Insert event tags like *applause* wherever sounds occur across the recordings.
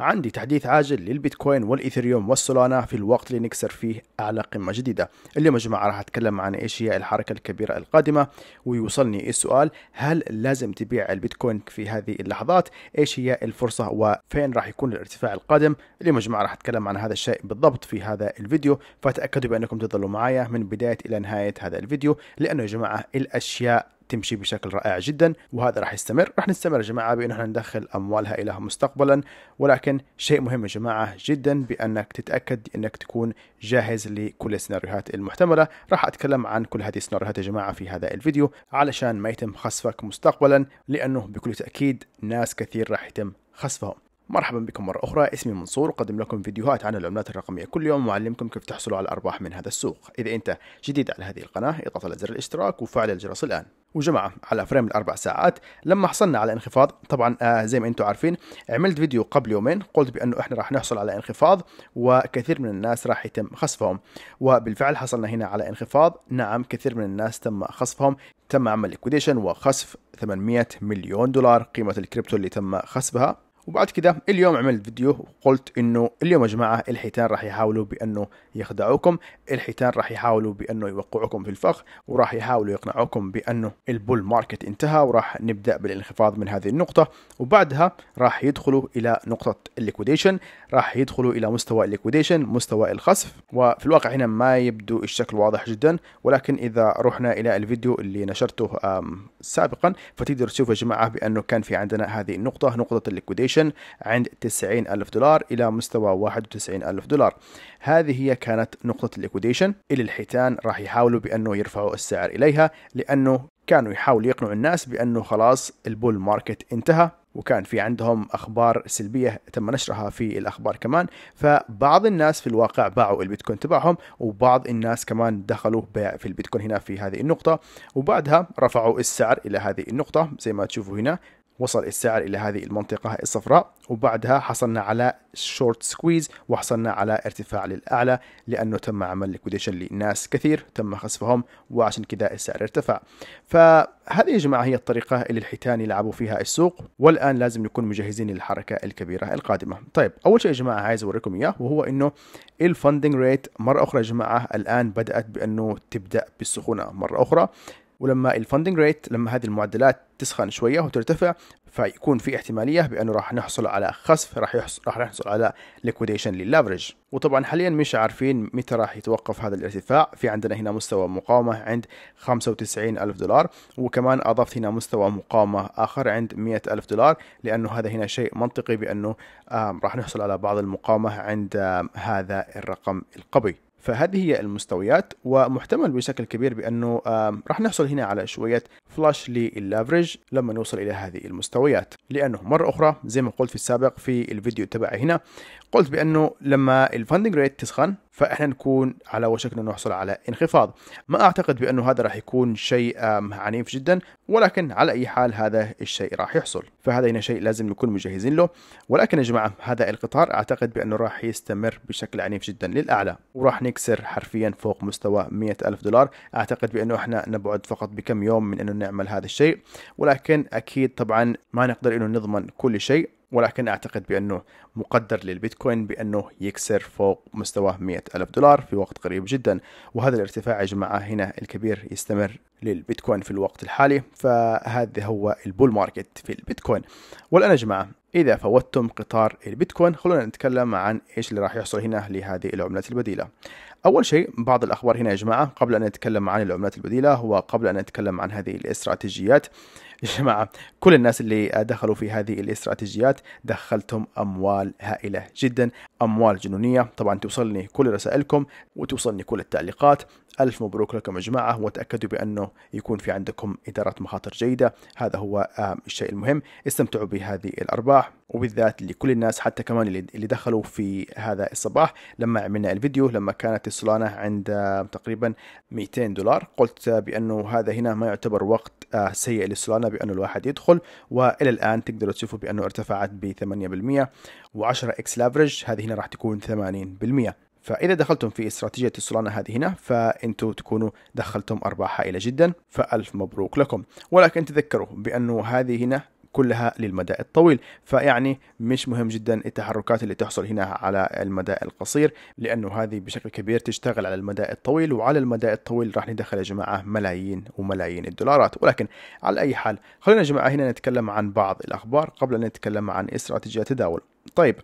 عندي تحديث عاجل للبيتكوين والايثريوم والسولانا في الوقت اللي نكسر فيه اعلى قمه جديده اليوم يا جماعه راح اتكلم عن ايش هي الحركه الكبيره القادمه ويوصلني السؤال هل لازم تبيع البيتكوين في هذه اللحظات ايش هي الفرصه وفين راح يكون الارتفاع القادم اليوم يا جماعه راح اتكلم عن هذا الشيء بالضبط في هذا الفيديو فتاكدوا بانكم تظلوا معايا من بدايه الى نهايه هذا الفيديو لانه يا جماعه الاشياء تمشي بشكل رائع جدا وهذا راح يستمر راح نستمر يا جماعه بان احنا ندخل اموالها اليها مستقبلا ولكن شيء مهم يا جماعه جدا بانك تتاكد انك تكون جاهز لكل السيناريوهات المحتمله راح اتكلم عن كل هذه السيناريوهات يا جماعه في هذا الفيديو علشان ما يتم خسفك مستقبلا لانه بكل تاكيد ناس كثير راح يتم خسفهم مرحبا بكم مرة أخرى اسمي منصور أقدم لكم فيديوهات عن العملات الرقمية كل يوم وأعلمكم كيف تحصلوا على الأرباح من هذا السوق إذا أنت جديد على هذه القناة اضغط على زر الاشتراك وفعل الجرس الآن وجماعه على فريم الاربع ساعات لما حصلنا على انخفاض طبعا آه زي ما انتم عارفين عملت فيديو قبل يومين قلت بانه احنا راح نحصل على انخفاض وكثير من الناس راح يتم خصفهم وبالفعل حصلنا هنا على انخفاض نعم كثير من الناس تم خصفهم تم عمل ليكويديشن وخسف 800 مليون دولار قيمه الكريبتو اللي تم خسفها وبعد كده اليوم عملت فيديو وقلت انه اليوم يا جماعه الحيتان راح يحاولوا بانه يخدعوكم الحيتان راح يحاولوا بانه يوقعوكم في الفخ وراح يحاولوا يقنعوكم بانه البول ماركت انتهى وراح نبدا بالانخفاض من هذه النقطه وبعدها راح يدخلوا الى نقطه الليكويديشن راح يدخلوا الى مستوى الليكويديشن مستوى الخسف وفي الواقع هنا ما يبدو الشكل واضح جدا ولكن اذا رحنا الى الفيديو اللي نشرته سابقا فتقدر تشوف يا جماعه بانه كان في عندنا هذه النقطه نقطه الليكويديشن عند 90 الف دولار الى مستوى 91 الف دولار هذه هي كانت نقطه الليكويديشن الى الحيتان راح يحاولوا بانه يرفعوا السعر اليها لانه كانوا يحاولوا يقنعوا الناس بأنه خلاص البول ماركت انتهى وكان في عندهم اخبار سلبيه تم نشرها في الاخبار كمان فبعض الناس في الواقع باعوا البيتكوين تبعهم وبعض الناس كمان دخلوا بيع في البيتكوين هنا في هذه النقطه وبعدها رفعوا السعر الى هذه النقطه زي ما تشوفوا هنا وصل السعر إلى هذه المنطقة الصفراء وبعدها حصلنا على شورت سكويز وحصلنا على ارتفاع للأعلى لأنه تم عمل ليكويديشن لناس كثير تم خسفهم وعشان كذا السعر ارتفع فهذه يا جماعة هي الطريقة اللي الحيتان يلعبوا فيها السوق والآن لازم نكون مجهزين للحركة الكبيرة القادمة طيب أول شيء يا جماعة عايز أوريكم إياه وهو أنه الفندنج ريت مرة أخرى يا جماعة الآن بدأت بأنه تبدأ بالسخونة مرة أخرى ولما الفندنج ريت لما هذه المعدلات تسخن شويه وترتفع فيكون في احتماليه بانه راح نحصل على خسف راح يحصل راح نحصل على ليكويديشن للافرج وطبعا حاليا مش عارفين متى راح يتوقف هذا الارتفاع في عندنا هنا مستوى مقاومه عند 95 ألف دولار وكمان اضفت هنا مستوى مقاومه اخر عند 100 ألف دولار لانه هذا هنا شيء منطقي بانه راح نحصل على بعض المقاومه عند هذا الرقم القبي فهذه هي المستويات ومحتمل بشكل كبير بانه راح نحصل هنا على شويه فلاش للافرج لما نوصل الى هذه المستويات لانه مره اخرى زي ما قلت في السابق في الفيديو تبعي هنا قلت بانه لما الفندنج ريت تسخن فاحنا نكون على وشك انه نحصل على انخفاض ما اعتقد بانه هذا راح يكون شيء عنيف جدا ولكن على اي حال هذا الشيء راح يحصل فهذا هنا شيء لازم نكون مجهزين له ولكن يا جماعه هذا القطار اعتقد بانه راح يستمر بشكل عنيف جدا للاعلى وراح نكسر حرفيا فوق مستوى 100 ألف دولار اعتقد بانه احنا نبعد فقط بكم يوم من انه نعمل هذا الشيء ولكن اكيد طبعا ما نقدر انه نضمن كل شيء ولكن أعتقد بأنه مقدر للبيتكوين بأنه يكسر فوق مستوى 100 ألف دولار في وقت قريب جدا وهذا الارتفاع يا جماعة هنا الكبير يستمر للبيتكوين في الوقت الحالي فهذا هو البول ماركت في البيتكوين والآن يا جماعة إذا فوتتم قطار البيتكوين خلونا نتكلم عن إيش اللي راح يحصل هنا لهذه العملات البديلة أول شيء بعض الأخبار هنا يا جماعة قبل أن نتكلم عن العملات البديلة وقبل أن نتكلم عن هذه الاستراتيجيات يا جماعة كل الناس اللي دخلوا في هذه الاستراتيجيات دخلتم أموال هائلة جدا أموال جنونية طبعا توصلني كل رسائلكم وتوصلني كل التعليقات ألف مبروك لكم يا جماعة وتأكدوا بأنه يكون في عندكم إدارة مخاطر جيدة هذا هو آه، الشيء المهم استمتعوا بهذه الأرباح وبالذات لكل الناس حتى كمان اللي دخلوا في هذا الصباح لما عملنا الفيديو لما كانت السولانة عند آه، تقريبا 200 دولار قلت بأنه هذا هنا ما يعتبر وقت آه، سيء للسولانة بأنه الواحد يدخل وإلى الآن تقدروا تشوفوا بأنه ارتفعت ب 8% و10 اكس لافرج هذه هنا راح تكون 80% فإذا دخلتم في استراتيجية السلانة هذه هنا فأنتم تكونوا دخلتم أرباح هائلة جدا فألف مبروك لكم ولكن تذكروا بأنه هذه هنا كلها للمدى الطويل فيعني مش مهم جدا التحركات اللي تحصل هنا على المدى القصير لأنه هذه بشكل كبير تشتغل على المدى الطويل وعلى المدى الطويل راح ندخل يا جماعة ملايين وملايين الدولارات ولكن على أي حال خلينا يا جماعة هنا نتكلم عن بعض الأخبار قبل أن نتكلم عن استراتيجية تداول طيب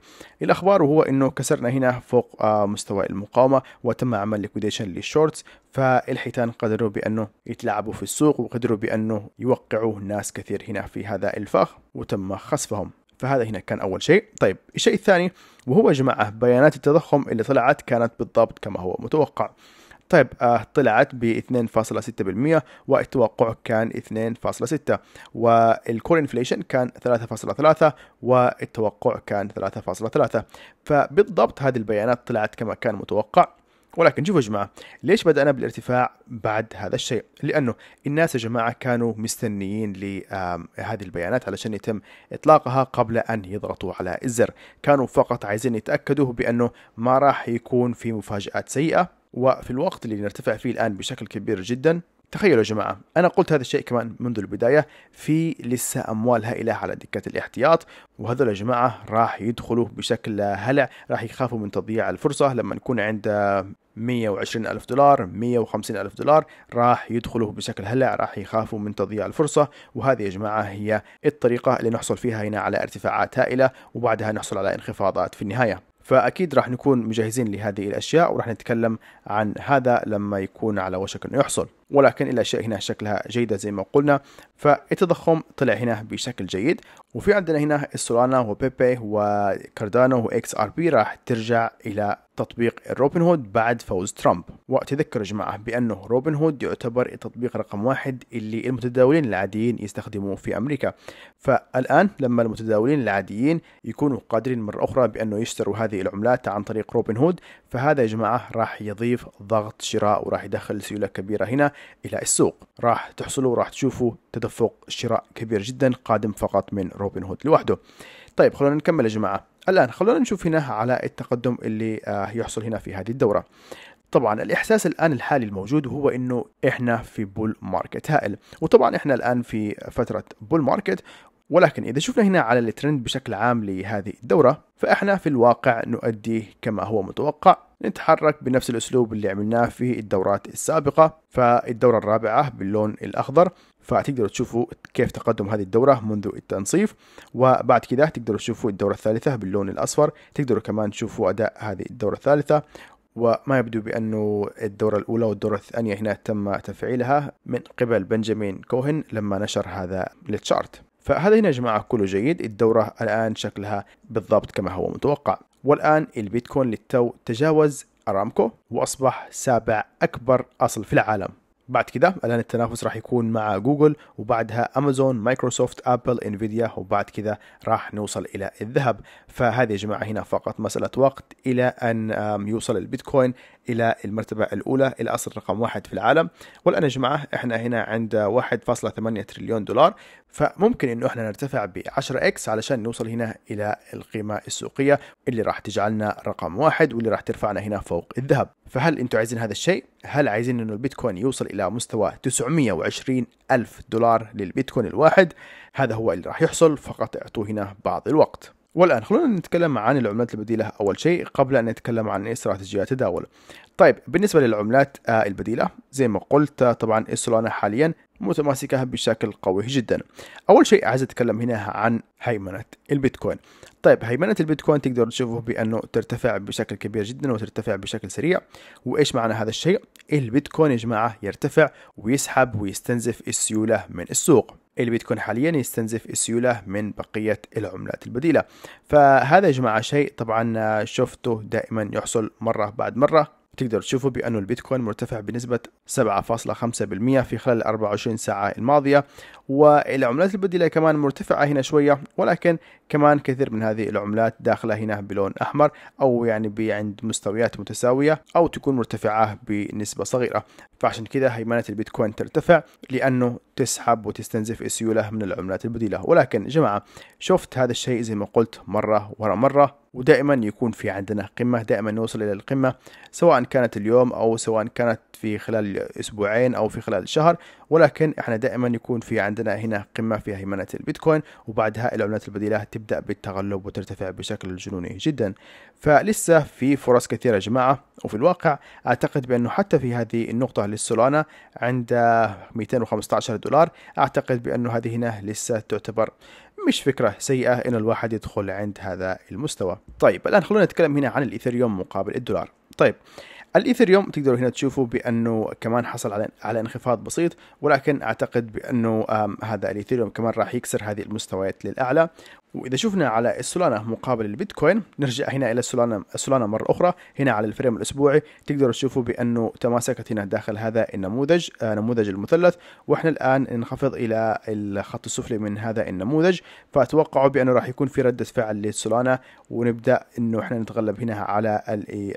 الاخبار وهو انه كسرنا هنا فوق آه، مستوى المقاومه وتم عمل ليكويديشن للشورتس فالحيتان قدروا بانه يتلاعبوا في السوق وقدروا بانه يوقعوا ناس كثير هنا في هذا الفخ وتم خسفهم فهذا هنا كان اول شيء طيب الشيء الثاني وهو يا جماعه بيانات التضخم اللي طلعت كانت بالضبط كما هو متوقع طيب آه، طلعت ب 2.6% والتوقع كان 2.6 والكور انفليشن كان 3.3 والتوقع كان 3.3 فبالضبط هذه البيانات طلعت كما كان متوقع ولكن شوفوا يا جماعة ليش بدأنا بالارتفاع بعد هذا الشيء لأنه الناس يا جماعة كانوا مستنيين لهذه البيانات علشان يتم إطلاقها قبل أن يضغطوا على الزر كانوا فقط عايزين يتأكدوا بأنه ما راح يكون في مفاجآت سيئة وفي الوقت اللي نرتفع فيه الآن بشكل كبير جدا تخيلوا يا جماعة أنا قلت هذا الشيء كمان منذ البداية في لسه أموال هائلة على دكة الاحتياط وهذول يا جماعة راح يدخلوا بشكل هلع راح يخافوا من تضييع الفرصة لما نكون عند 120 ألف دولار 150 ألف دولار راح يدخلوا بشكل هلع راح يخافوا من تضييع الفرصة وهذه يا جماعة هي الطريقة اللي نحصل فيها هنا على ارتفاعات هائلة وبعدها نحصل على انخفاضات في النهاية فأكيد راح نكون مجهزين لهذه الأشياء وراح نتكلم عن هذا لما يكون على وشك أنه يحصل ولكن الأشياء هنا شكلها جيدة زي ما قلنا فالتضخم طلع هنا بشكل جيد وفي عندنا هنا السولانا وبيبي وكاردانو واكس ار بي راح ترجع الى تطبيق روبن هود بعد فوز ترامب وتذكروا يا جماعه بانه روبن هود يعتبر التطبيق رقم واحد اللي المتداولين العاديين يستخدموه في امريكا فالان لما المتداولين العاديين يكونوا قادرين مره اخرى بانه يشتروا هذه العملات عن طريق روبن هود فهذا يا جماعه راح يضيف ضغط شراء وراح يدخل سيوله كبيره هنا الى السوق راح تحصلوا راح تشوفوا تدفق تدفق شراء كبير جدا قادم فقط من روبن هود لوحده طيب خلونا نكمل يا جماعه الان خلونا نشوف هنا على التقدم اللي آه، يحصل هنا في هذه الدوره طبعا الاحساس الان الحالي الموجود هو انه احنا في بول ماركت هائل وطبعا احنا الان في فتره بول ماركت ولكن إذا شفنا هنا على الترند بشكل عام لهذه الدورة فإحنا في الواقع نؤدي كما هو متوقع نتحرك بنفس الأسلوب اللي عملناه في الدورات السابقة فالدورة الرابعة باللون الأخضر فتقدروا تشوفوا كيف تقدم هذه الدورة منذ التنصيف وبعد كده تقدروا تشوفوا الدورة الثالثة باللون الأصفر تقدروا كمان تشوفوا أداء هذه الدورة الثالثة وما يبدو بأنه الدورة الأولى والدورة الثانية هنا تم تفعيلها من قبل بنجامين كوهن لما نشر هذا التشارت فهذا هنا يا جماعة كله جيد الدورة الآن شكلها بالضبط كما هو متوقع والآن البيتكوين للتو تجاوز أرامكو وأصبح سابع أكبر أصل في العالم بعد كده الآن التنافس راح يكون مع جوجل وبعدها أمازون مايكروسوفت أبل إنفيديا وبعد كده راح نوصل إلى الذهب فهذه يا جماعة هنا فقط مسألة وقت إلى أن يوصل البيتكوين إلى المرتبة الأولى إلى أصل رقم واحد في العالم والآن يا جماعة إحنا هنا عند 1.8 تريليون دولار فممكن انه احنا نرتفع ب 10 اكس علشان نوصل هنا الى القيمه السوقيه اللي راح تجعلنا رقم واحد واللي راح ترفعنا هنا فوق الذهب فهل انتم عايزين هذا الشيء هل عايزين انه البيتكوين يوصل الى مستوى 920 الف دولار للبيتكوين الواحد هذا هو اللي راح يحصل فقط اعطوه هنا بعض الوقت والآن خلونا نتكلم عن العملات البديلة أول شيء قبل أن نتكلم عن استراتيجيات التداول طيب بالنسبة للعملات آه، البديلة زي ما قلت آه، طبعا السولانا حاليا متماسكة بشكل قوي جدا أول شيء عايز أتكلم هنا عن هيمنة البيتكوين طيب هيمنة البيتكوين تقدر تشوفه بأنه ترتفع بشكل كبير جدا وترتفع بشكل سريع وإيش معنى هذا الشيء؟ البيتكوين يا جماعة يرتفع ويسحب ويستنزف السيولة من السوق البيتكوين حاليا يستنزف السيولة من بقية العملات البديلة فهذا يا جماعة شيء طبعا شفته دائما يحصل مرة بعد مرة تقدر تشوفوا بأن البيتكوين مرتفع بنسبة 7.5% في خلال 24 ساعة الماضية والعملات البديلة كمان مرتفعة هنا شوية ولكن كمان كثير من هذه العملات داخلة هنا بلون أحمر أو يعني عند مستويات متساوية أو تكون مرتفعة بنسبة صغيرة فعشان كذا هيمنة البيتكوين ترتفع لأنه تسحب وتستنزف السيولة من العملات البديلة ولكن جماعة شفت هذا الشيء زي ما قلت مرة ورا مرة ودائما يكون في عندنا قمة دائما نوصل إلى القمة سواء كانت اليوم أو سواء كانت في خلال أسبوعين أو في خلال شهر ولكن احنا دائما يكون في عندنا هنا قمة في هيمنة البيتكوين وبعدها العملات البديلة تبدأ بالتغلب وترتفع بشكل جنوني جدا فلسه في فرص كثيرة يا جماعة وفي الواقع أعتقد بأنه حتى في هذه النقطة للسولانا عند 215 دولار أعتقد بأنه هذه هنا لسه تعتبر مش فكرة سيئة إن الواحد يدخل عند هذا المستوى طيب الآن خلونا نتكلم هنا عن الإيثريوم مقابل الدولار طيب الايثريوم تقدروا هنا تشوفوا بانه كمان حصل على على انخفاض بسيط ولكن اعتقد بانه هذا الايثريوم كمان راح يكسر هذه المستويات للاعلى واذا شفنا على السولانا مقابل البيتكوين نرجع هنا الى السولانا السولانا مره اخرى هنا على الفريم الاسبوعي تقدروا تشوفوا بانه تماسكت هنا داخل هذا النموذج آه، نموذج المثلث واحنا الان ننخفض الى الخط السفلي من هذا النموذج فاتوقعوا بانه راح يكون في رده فعل للسولانا ونبدا انه احنا نتغلب هنا على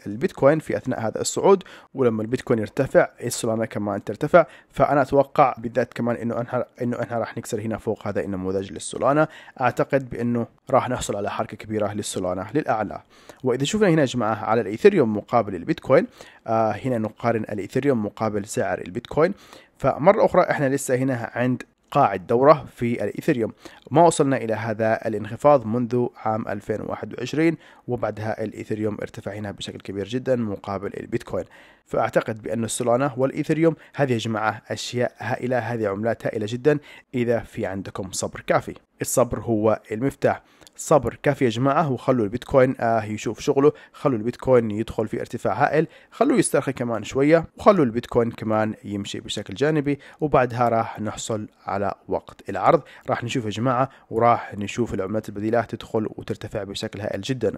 البيتكوين في اثناء هذا الصعود ولما البيتكوين يرتفع السولانا كمان ترتفع فانا اتوقع بالذات كمان انه انه احنا راح نكسر هنا فوق هذا النموذج للسولانا اعتقد بأنه انه راح نحصل على حركه كبيره للسولانا للاعلى واذا شفنا هنا يا جماعه على الايثيريوم مقابل البيتكوين آه هنا نقارن الايثيريوم مقابل سعر البيتكوين فمره اخرى احنا لسه هنا عند إيقاع الدورة في الإيثيريوم ما وصلنا إلى هذا الانخفاض منذ عام 2021 وبعدها الإيثيريوم ارتفع هنا بشكل كبير جدا مقابل البيتكوين فأعتقد بأن السولانا والإيثيريوم هذه يا جماعة أشياء هائلة هذه عملات هائلة جدا إذا في عندكم صبر كافي الصبر هو المفتاح صبر كافي يا جماعه وخلوا البيتكوين آه يشوف شغله خلوا البيتكوين يدخل في ارتفاع هائل خلوه يسترخي كمان شويه وخلوا البيتكوين كمان يمشي بشكل جانبي وبعدها راح نحصل على وقت العرض راح نشوف يا جماعه وراح نشوف العملات البديله تدخل وترتفع بشكل هائل جدا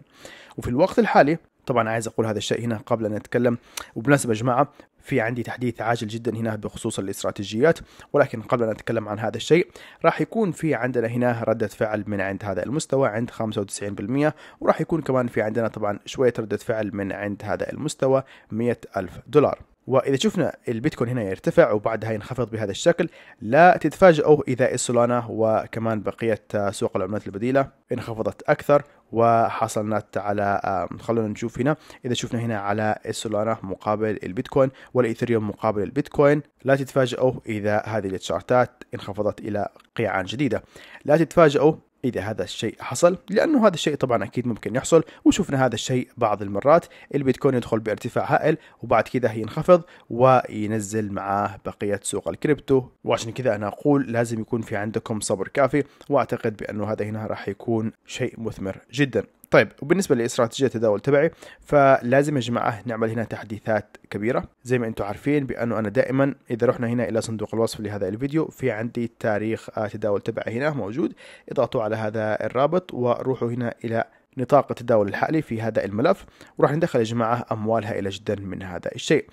وفي الوقت الحالي طبعا عايز اقول هذا الشيء هنا قبل ان اتكلم وبالمناسبه يا جماعه في عندي تحديث عاجل جدا هنا بخصوص الاستراتيجيات ولكن قبل ان اتكلم عن هذا الشيء راح يكون في عندنا هنا ردة فعل من عند هذا المستوى عند 95% وراح يكون كمان في عندنا طبعا شوية ردة فعل من عند هذا المستوى 100 ألف دولار واذا شفنا البيتكوين هنا يرتفع وبعدها ينخفض بهذا الشكل لا تتفاجئوا اذا السولانا وكمان بقيه سوق العملات البديله انخفضت اكثر وحصلنا على خلونا نشوف هنا اذا شفنا هنا على السولانا مقابل البيتكوين والايثريوم مقابل البيتكوين لا تتفاجئوا اذا هذه التشارتات انخفضت الى قيعان جديده لا تتفاجئوا اذا هذا الشيء حصل لانه هذا الشيء طبعا اكيد ممكن يحصل وشفنا هذا الشيء بعض المرات البيتكوين يدخل بارتفاع هائل وبعد كذا ينخفض وينزل معاه بقيه سوق الكريبتو وعشان كذا انا اقول لازم يكون في عندكم صبر كافي واعتقد بانه هذا هنا راح يكون شيء مثمر جدا طيب وبالنسبة لاستراتيجية التداول تبعي فلازم يا جماعة نعمل هنا تحديثات كبيرة زي ما انتم عارفين بانه انا دائما اذا رحنا هنا الى صندوق الوصف لهذا الفيديو في عندي تاريخ آه، تداول تبعي هنا موجود اضغطوا على هذا الرابط وروحوا هنا الى نطاق التداول الحالي في هذا الملف وراح ندخل يا جماعة أموال هائلة جدا من هذا الشيء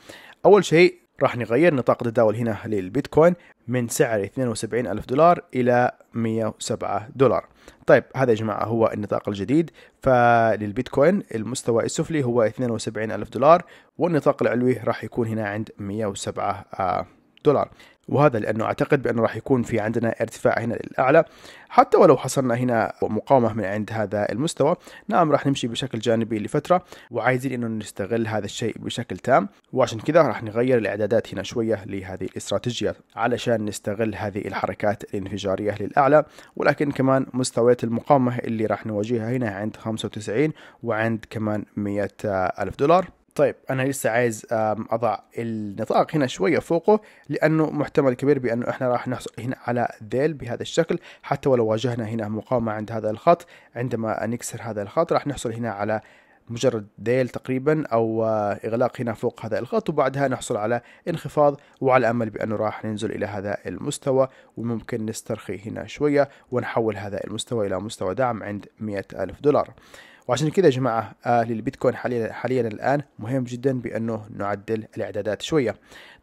أول شيء راح نغير نطاق التداول هنا للبيتكوين من سعر 72 ألف دولار إلى 107 دولار طيب هذا يا جماعة هو النطاق الجديد فللبيتكوين المستوى السفلي هو 72 ألف دولار والنطاق العلوي راح يكون هنا عند 107 دولار دولار وهذا لانه اعتقد بانه راح يكون في عندنا ارتفاع هنا للاعلى حتى ولو حصلنا هنا مقاومه من عند هذا المستوى نعم راح نمشي بشكل جانبي لفتره وعايزين انه نستغل هذا الشيء بشكل تام وعشان كذا راح نغير الاعدادات هنا شويه لهذه الاستراتيجيه علشان نستغل هذه الحركات الانفجاريه للاعلى ولكن كمان مستويات المقاومه اللي راح نواجهها هنا عند 95 وعند كمان 100 الف دولار طيب انا لسه عايز اضع النطاق هنا شويه فوقه لانه محتمل كبير بانه احنا راح نحصل هنا على ذيل بهذا الشكل حتى ولو واجهنا هنا مقاومه عند هذا الخط عندما نكسر هذا الخط راح نحصل هنا على مجرد ديل تقريبا او آه، اغلاق هنا فوق هذا الخط وبعدها نحصل على انخفاض وعلى امل بانه راح ننزل الى هذا المستوى وممكن نسترخي هنا شويه ونحول هذا المستوى الى مستوى دعم عند 100 الف دولار وعشان كده يا جماعة آه للبيتكوين حاليا حاليا الآن مهم جدا بأنه نعدل الإعدادات شوية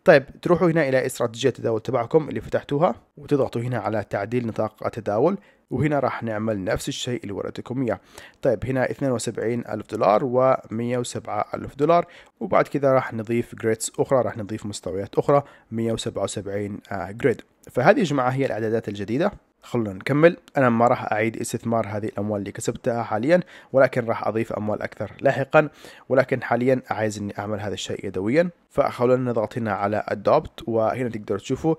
طيب تروحوا هنا إلى استراتيجية التداول تبعكم اللي فتحتوها وتضغطوا هنا على تعديل نطاق التداول وهنا راح نعمل نفس الشيء اللي وريتكم اياه طيب هنا 72 ألف دولار و 107 ألف دولار وبعد كذا راح نضيف جريدز أخرى راح نضيف مستويات أخرى 177 جريد آه، فهذه يا جماعة هي الإعدادات الجديدة خلونا نكمل أنا ما راح أعيد استثمار هذه الأموال اللي كسبتها حاليا ولكن راح أضيف أموال أكثر لاحقا ولكن حاليا عايز أني أعمل هذا الشيء يدويا فخلونا نضغط هنا على أدوبت وهنا تقدروا تشوفوا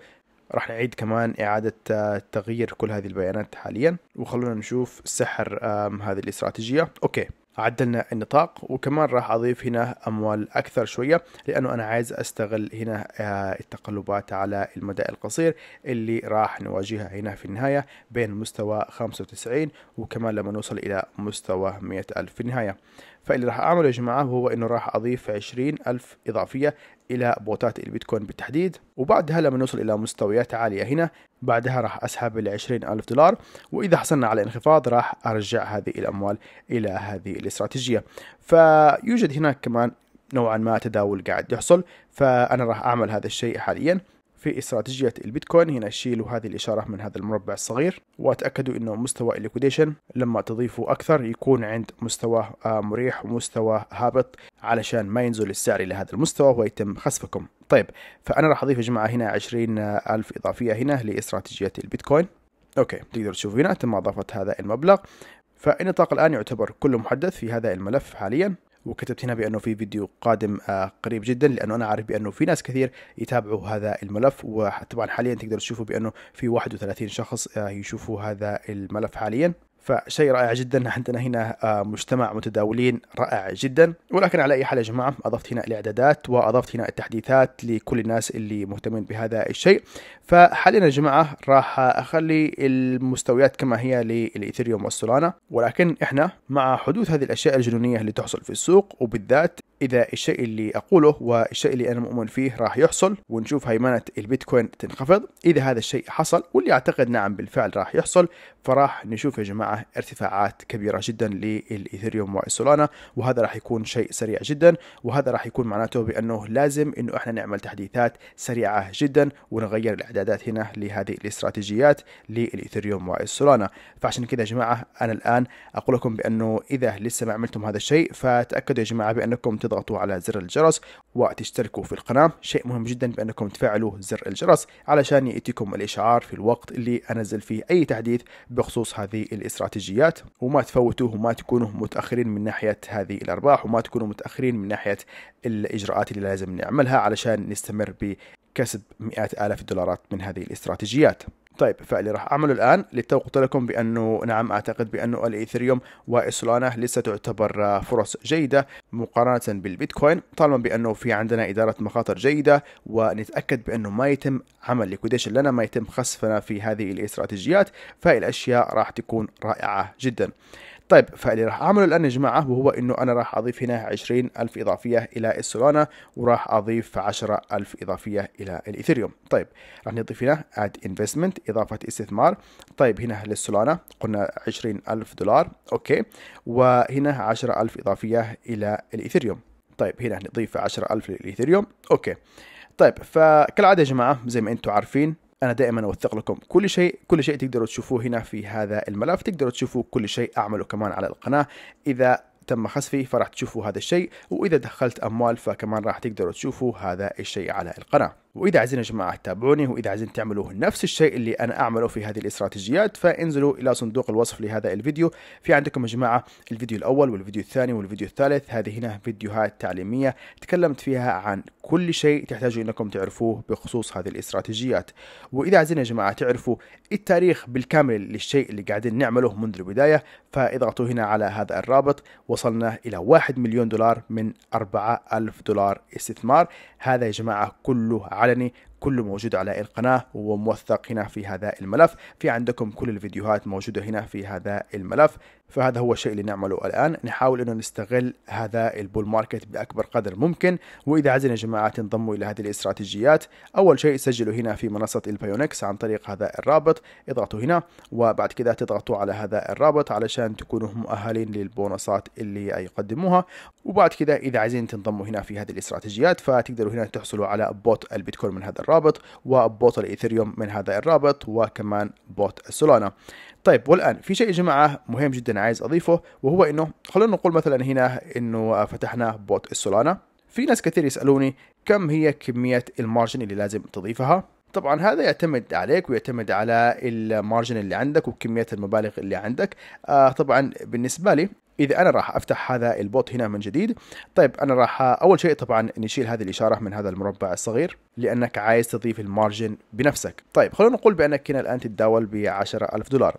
راح نعيد كمان إعادة آه، تغيير كل هذه البيانات حاليا وخلونا نشوف سحر هذه الاستراتيجية أوكي عدلنا النطاق وكمان راح اضيف هنا اموال اكثر شويه لانه انا عايز استغل هنا آه، التقلبات على المدى القصير اللي راح نواجهها هنا في النهايه بين مستوى 95 وكمان لما نوصل الى مستوى 100000 في النهايه فاللي راح اعمله يا جماعه هو انه راح اضيف 20000 اضافيه الى بوتات البيتكوين بالتحديد وبعدها لما نوصل الى مستويات عاليه هنا بعدها راح اسحب ال 20000 دولار واذا حصلنا على انخفاض راح ارجع هذه الاموال الى هذه الاستراتيجيه فيوجد هناك كمان نوعا ما تداول قاعد يحصل فانا راح اعمل هذا الشيء حاليا في استراتيجية البيتكوين هنا شيلوا هذه الإشارة من هذا المربع الصغير وتأكدوا أنه مستوى الليكوديشن لما تضيفوا أكثر يكون عند مستوى آه، مريح ومستوى هابط علشان ما ينزل السعر إلى هذا المستوى ويتم خسفكم طيب فأنا راح أضيف يا جماعة هنا 20 آه، ألف إضافية هنا لاستراتيجية البيتكوين أوكي تقدر تشوفوا هنا تم إضافة هذا المبلغ فالنطاق الآن يعتبر كله محدث في هذا الملف حاليا وكتبت هنا بانه في فيديو قادم آه، قريب جدا لانه انا عارف بانه في ناس كثير يتابعوا هذا الملف وطبعا حاليا تقدر تشوفوا بانه في 31 شخص آه، يشوفوا هذا الملف حاليا فشيء رائع جدا عندنا هنا آه، مجتمع متداولين رائع جدا ولكن على اي حال يا جماعه اضفت هنا الاعدادات واضفت هنا التحديثات لكل الناس اللي مهتمين بهذا الشيء فحاليا يا جماعه راح اخلي المستويات كما هي للايثيريوم والسولانا ولكن احنا مع حدوث هذه الاشياء الجنونيه اللي تحصل في السوق وبالذات اذا الشيء اللي اقوله والشيء اللي انا مؤمن فيه راح يحصل ونشوف هيمنه البيتكوين تنخفض اذا هذا الشيء حصل واللي اعتقد نعم بالفعل راح يحصل فراح نشوف يا جماعه معه ارتفاعات كبيرة جدا للإيثيريوم والسولانا وهذا راح يكون شيء سريع جدا وهذا راح يكون معناته بأنه لازم أنه احنا نعمل تحديثات سريعة جدا ونغير الإعدادات هنا لهذه الاستراتيجيات للإيثيريوم والسولانا فعشان كذا يا جماعة أنا الآن أقول لكم بأنه إذا لسه ما عملتم هذا الشيء فتأكدوا يا جماعة بأنكم تضغطوا على زر الجرس وتشتركوا في القناة شيء مهم جدا بأنكم تفعلوا زر الجرس علشان يأتيكم الإشعار في الوقت اللي أنزل فيه أي تحديث بخصوص هذه الاستراتيجيات الاستراتيجيات وما تفوتوه وما تكونوا متاخرين من ناحيه هذه الارباح وما تكونوا متاخرين من ناحيه الاجراءات اللي لازم نعملها علشان نستمر بكسب مئات الاف الدولارات من هذه الاستراتيجيات طيب فاللي راح اعمله الان للتو قلت لكم بانه نعم اعتقد بانه الايثريوم وسولانا لسه تعتبر آه، فرص جيده مقارنه بالبيتكوين طالما بانه في عندنا اداره مخاطر جيده ونتاكد بانه ما يتم عمل ليكويديشن لنا ما يتم خسفنا في هذه الاستراتيجيات فالاشياء راح تكون رائعه جدا طيب فاللي راح اعمله الان يا جماعه وهو انه انا راح اضيف هنا 20000 اضافيه الى السولانا وراح اضيف 10000 اضافيه الى الايثيريوم طيب راح نضيف هنا اد انفستمنت اضافه استثمار طيب هنا للسولانا قلنا 20000 دولار اوكي وهنا 10000 اضافيه الى الايثيريوم طيب هنا نضيف 10000 للايثيريوم اوكي طيب فكالعاده يا جماعه زي ما انتم عارفين انا دائما اوثق لكم كل شيء كل شيء تقدروا تشوفوه هنا في هذا الملف تقدروا تشوفوا كل شيء اعمله كمان على القناه اذا تم خسفي فراح تشوفوا هذا الشيء واذا دخلت اموال فكمان راح تقدروا تشوفوا هذا الشيء على القناه واذا عايزين يا جماعه تتابعوني واذا عايزين تعملوا نفس الشيء اللي انا اعمله في هذه الاستراتيجيات فانزلوا الى صندوق الوصف لهذا الفيديو في عندكم يا جماعه الفيديو الاول والفيديو الثاني والفيديو الثالث هذه هنا فيديوهات تعليميه تكلمت فيها عن كل شيء تحتاجوا انكم تعرفوه بخصوص هذه الاستراتيجيات واذا عايزين يا جماعه تعرفوا التاريخ بالكامل للشيء اللي قاعدين نعمله منذ البدايه فاضغطوا هنا على هذا الرابط وصلنا الى 1 مليون دولار من 4000 دولار استثمار هذا يا جماعة كله علني كله موجود على القناة وموثق هنا في هذا الملف في عندكم كل الفيديوهات موجودة هنا في هذا الملف فهذا هو الشيء اللي نعمله الآن نحاول أنه نستغل هذا البول ماركت بأكبر قدر ممكن وإذا عزنا يا جماعة تنضموا إلى هذه الاستراتيجيات أول شيء سجلوا هنا في منصة البيونكس عن طريق هذا الرابط اضغطوا هنا وبعد كده تضغطوا على هذا الرابط علشان تكونوا مؤهلين للبونصات اللي يقدموها وبعد كده إذا عايزين تنضموا هنا في هذه الاستراتيجيات فتقدروا هنا تحصلوا على بوت البيتكوين من هذا الرابط الرابط وبوت الايثيريوم من هذا الرابط وكمان بوت السولانا طيب والان في شيء يا جماعه مهم جدا عايز اضيفه وهو انه خلونا نقول مثلا هنا انه فتحنا بوت السولانا في ناس كثير يسالوني كم هي كميه المارجن اللي لازم تضيفها طبعا هذا يعتمد عليك ويعتمد على المارجن اللي عندك وكمية المبالغ اللي عندك آه طبعا بالنسبة لي اذا انا راح افتح هذا البوت هنا من جديد طيب انا راح اول شيء طبعا نشيل هذه الاشاره من هذا المربع الصغير لانك عايز تضيف المارجن بنفسك طيب خلونا نقول بانك هنا الان تتداول ب 10000 دولار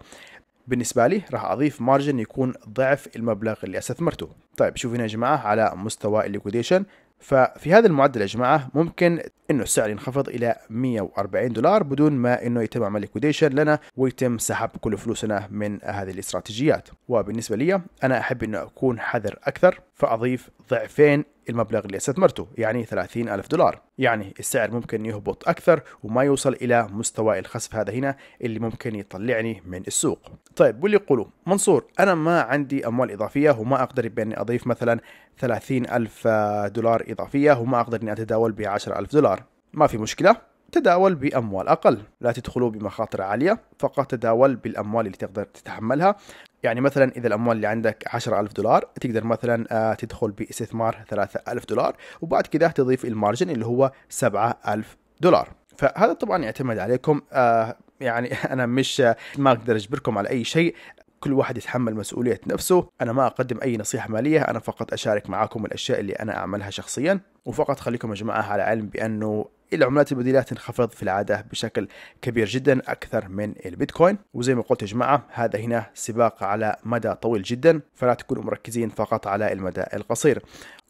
بالنسبة لي راح أضيف مارجن يكون ضعف المبلغ اللي استثمرته طيب شوف هنا يا جماعة على مستوى الليكوديشن ففي هذا المعدل يا جماعه ممكن انه السعر ينخفض الى 140 دولار بدون ما انه يتم عمل ليكويديشن لنا ويتم سحب كل فلوسنا من هذه الاستراتيجيات وبالنسبه لي انا احب انه اكون حذر اكثر فأضيف ضعفين المبلغ اللي استثمرته يعني 30 ألف دولار يعني السعر ممكن يهبط أكثر وما يوصل إلى مستوى الخسف هذا هنا اللي ممكن يطلعني من السوق طيب واللي يقولوا منصور أنا ما عندي أموال إضافية وما أقدر بأني أضيف مثلا 30 ألف دولار إضافية وما أقدر أني أتداول ب 10 ألف دولار ما في مشكلة تداول بأموال أقل لا تدخلوا بمخاطر عالية فقط تداول بالأموال اللي تقدر تتحملها يعني مثلا إذا الأموال اللي عندك 10000 دولار تقدر مثلا آه، تدخل باستثمار 3000 دولار وبعد كده تضيف المارجن اللي هو 7000 دولار فهذا طبعا يعتمد عليكم آه، يعني *laughs* انا مش آه، ما اقدر اجبركم على اي شيء كل واحد يتحمل مسؤولية نفسه أنا ما أقدم أي نصيحة مالية أنا فقط أشارك معاكم الأشياء اللي أنا أعملها شخصيا وفقط خليكم يا جماعة على علم بأنه العملات البديلة تنخفض في العادة بشكل كبير جدا أكثر من البيتكوين وزي ما قلت يا جماعة هذا هنا سباق على مدى طويل جدا فلا تكونوا مركزين فقط على المدى القصير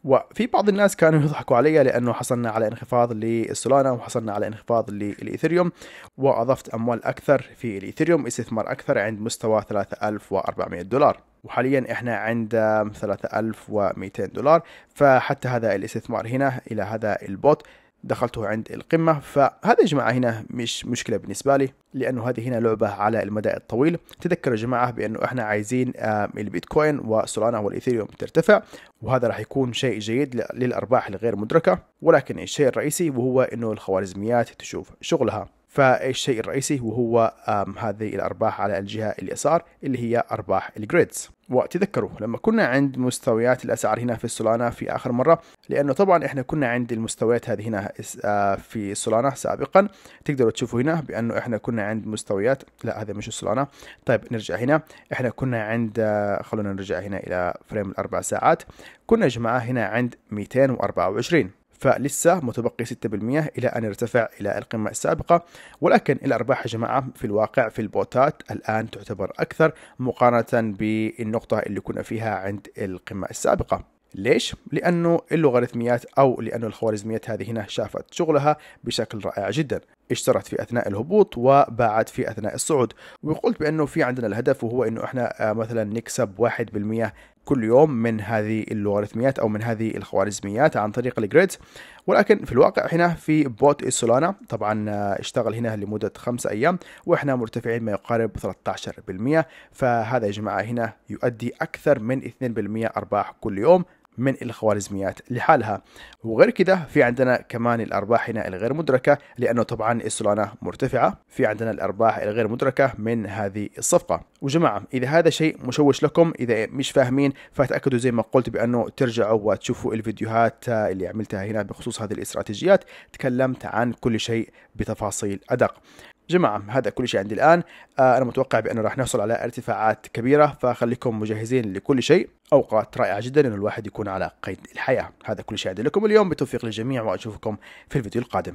وفي بعض الناس كانوا يضحكوا علي لانه حصلنا على انخفاض للسولانا وحصلنا على انخفاض للايثيريوم واضفت اموال اكثر في الايثيريوم استثمار اكثر عند مستوى 3400 دولار وحاليا احنا عند 3200 دولار فحتى هذا الاستثمار هنا الى هذا البوت دخلته عند القمة فهذا يا جماعة هنا مش مشكلة بالنسبة لي لأنه هذه هنا لعبة على المدى الطويل تذكروا يا جماعة بأنه إحنا عايزين البيتكوين وسولانا والإيثيريوم ترتفع وهذا راح يكون شيء جيد للأرباح الغير مدركة ولكن الشيء الرئيسي وهو أنه الخوارزميات تشوف شغلها فالشيء الرئيسي وهو هذه الأرباح على الجهة اليسار اللي هي أرباح الجريدز وتذكروا لما كنا عند مستويات الأسعار هنا في السولانا في آخر مرة لأنه طبعا إحنا كنا عند المستويات هذه هنا في السولانا سابقا تقدروا تشوفوا هنا بأنه إحنا كنا عند مستويات لا هذا مش السولانا طيب نرجع هنا إحنا كنا عند خلونا نرجع هنا إلى فريم الأربع ساعات كنا يا جماعة هنا عند 224 فلسه متبقي 6% إلى أن يرتفع إلى القمة السابقة ولكن الأرباح يا جماعة في الواقع في البوتات الآن تعتبر أكثر مقارنة بالنقطة اللي كنا فيها عند القمة السابقة ليش؟ لأنه اللوغاريتميات أو لأنه الخوارزميات هذه هنا شافت شغلها بشكل رائع جدا اشترت في اثناء الهبوط وباعت في اثناء الصعود وقلت بانه في عندنا الهدف وهو انه احنا آه، مثلا نكسب 1% كل يوم من هذه اللوغاريتميات او من هذه الخوارزميات عن طريق الجريدز ولكن في الواقع هنا في بوت سولانا طبعا آه، اشتغل هنا لمده خمسة ايام واحنا مرتفعين ما يقارب 13% فهذا يا جماعه هنا يؤدي اكثر من 2% ارباح كل يوم من الخوارزميات لحالها وغير كذا في عندنا كمان الأرباح هنا الغير مدركة لأنه طبعا السولانة مرتفعة في عندنا الأرباح الغير مدركة من هذه الصفقة وجماعة إذا هذا شيء مشوش لكم إذا مش فاهمين فتأكدوا زي ما قلت بأنه ترجعوا وتشوفوا الفيديوهات اللي عملتها هنا بخصوص هذه الاستراتيجيات تكلمت عن كل شيء بتفاصيل أدق جماعة هذا كل شيء عندي الآن آه أنا متوقع بأنه راح نحصل على ارتفاعات كبيرة فخليكم مجهزين لكل شيء أوقات رائعة جدا أن الواحد يكون على قيد الحياة هذا كل شيء عندي لكم اليوم بتوفيق للجميع وأشوفكم في الفيديو القادم